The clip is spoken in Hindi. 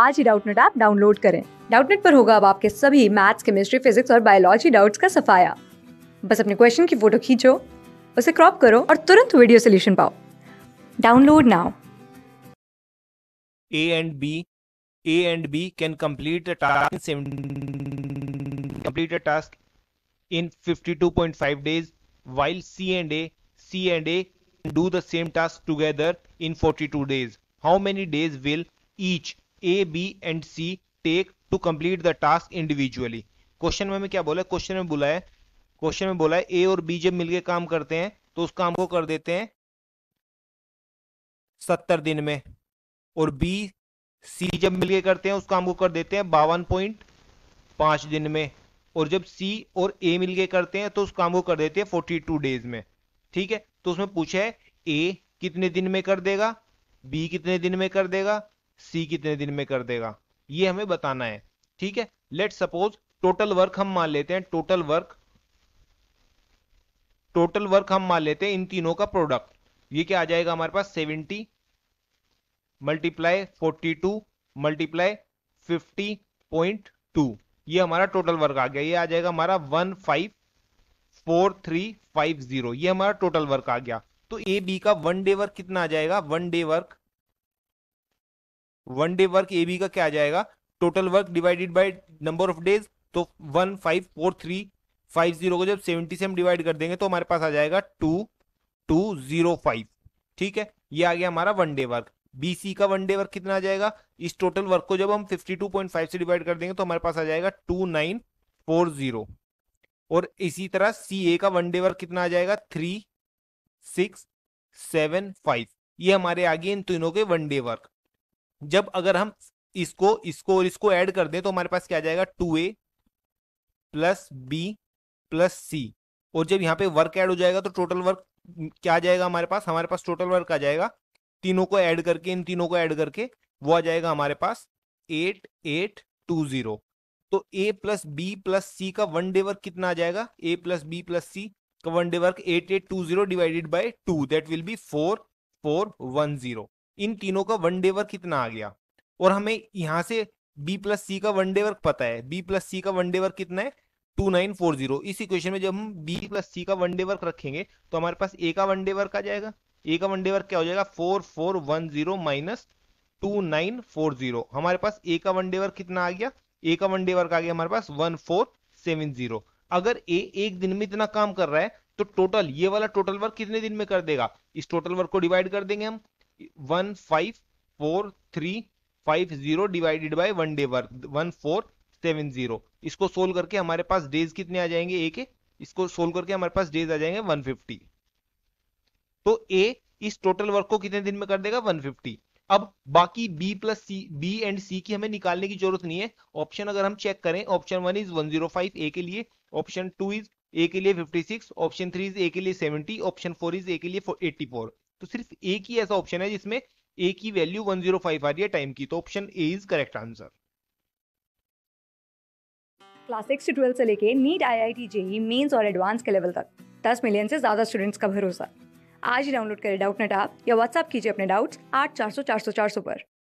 आज ही डाउटनेट ऐप डाउनलोड करें डाउटनेट पर होगा अब आपके सभी मैथ्स केमिस्ट्री फिजिक्स और बायोलॉजी डाउट्स का सफाया बस अपने क्वेश्चन की फोटो खींचो उसे क्रॉप करो और तुरंत वीडियो सोल्यूशन पाओ download now A and B A and B can complete task complete a task in 52.5 days while C and A, C and A do the same task together in 42 days how many days will each A B and C take to complete the task individually question में हमें क्या बोला क्वेश्चन में बोला है क्वेश्चन में बोला है ए और बी जब मिलके काम करते हैं तो उस काम को कर देते हैं सत्तर दिन में और बी सी जब मिलके करते हैं उस काम को कर देते हैं बावन पॉइंट पांच दिन में और जब सी और ए मिलके करते हैं तो उस काम को कर देते हैं फोर्टी टू डेज में ठीक है तो उसमें पूछा है ए कितने दिन में कर देगा बी कितने दिन में कर देगा सी कितने दिन में कर देगा ये हमें बताना है ठीक है लेट सपोज टोटल वर्क हम मान लेते हैं टोटल वर्क टोटल वर्क हम मान लेते हैं इन तीनों का प्रोडक्ट ये क्या आ जाएगा हमारे पास seventy multiply forty two multiply fifty point two ये हमारा टोटल वर्क आ गया ये आ जाएगा हमारा one five four three five zero ये हमारा टोटल वर्क आ गया तो ए बी का वन डे वर्क कितना आ जाएगा one day work one day work A B का क्या आ जाएगा total work divided by number of days तो one five four three five zero को जब सेवेंटी से हम डिवाइड कर देंगे तो हमारे पास आ जाएगा टू टू जीरो फाइव ठीक है ये आ गया हमारा वन डे वर्क बीसी का वन डे वर्क कितना आ जाएगा इस टोटल वर्क को जब हम फिफ्टी टू पॉइंट फाइव से डिवाइड कर देंगे तो हमारे पास आ जाएगा टू नाइन फोर जीरो और इसी तरह सी ए का वन डे वर्क कितना आ जाएगा थ्री सिक्स सेवन फाइव ये हमारे आगे इन तीनों के वन डे वर्क जब अगर हम इसको इसको और इसको ऐड कर दें तो हमारे पास क्या जाएगा two A plus B plus C और जब यहाँ पे वर्क ऐड हो जाएगा तो टोटल वर्क क्या आ जाएगा हमारे पास हमारे पास टोटल वर्क आ जाएगा तीनों को ऐड करके इन तीनों को ऐड करके वो आ जाएगा हमारे पास एट एट टू जीरो तो A plus B plus C का वन डे वर्क कितना आ जाएगा A plus B plus C का one day work eight eight two zero divided by two that will be four four one zero इन तीनों का वन डे वर्क कितना आ गया और हमें यहाँ से बी प्लस सी का वन डे वर्क पता है बी प्लस सी का वन डे वर्क कितना है टू नाइन फोर जीरो इस इक्वेशन में जब हम बी प्लस सी का वन डे वर्क रखेंगे तो हमारे पास ए का वन डे वर्क आ जाएगा ए का वन डे वर्क क्या हो जाएगा four four one zero minus two nine four zero हमारे पास ए का वन डे वर्क कितना आ गया ए का वन डे वर्क आ गया हमारे पास वन फोर सेवन जीरो अगर ए एक दिन में इतना काम कर रहा है तो टोटल ये वाला टोटल वर्क कितने दिन में कर देगा इस टोटल वर्क को डिवाइड कर देंगे हम one five four three five zero divided by one day work one four seven zero इसको सोल्व करके हमारे पास डेज कितने आ जाएंगे ए के इसको सोल्व करके हमारे पास डेज आ जाएंगे फिफ्टी तो ए इस टोटल वर्क को कितने दिन में कर देगा वन फिफ्टी अब बाकी B plus C B and C की हमें निकालने की जरूरत नहीं है ऑप्शन अगर हम चेक करें option one is one zero five A के लिए ऑप्शन टू इज ए के लिए fifty six option three is A के लिए seventy option four is A के लिए एट्टी फोर तो सिर्फ एक ही ऐसा ऑप्शन है जिसमें ए की वैल्यू 105 आ रही है टाइम की तो option A is correct answer class six से ट्वेल्थ से लेके NEET I I T JEE Mains और एडवांस के लेवल तक दस मिलियन से ज़्यादा स्टूडेंट्स का भरोसा आज ही डाउनलोड करें डाउट नेट आप या व्हाट्सएप कीजिए अपने डाउट्स आठ चार सौ चार सौ चार सौ पर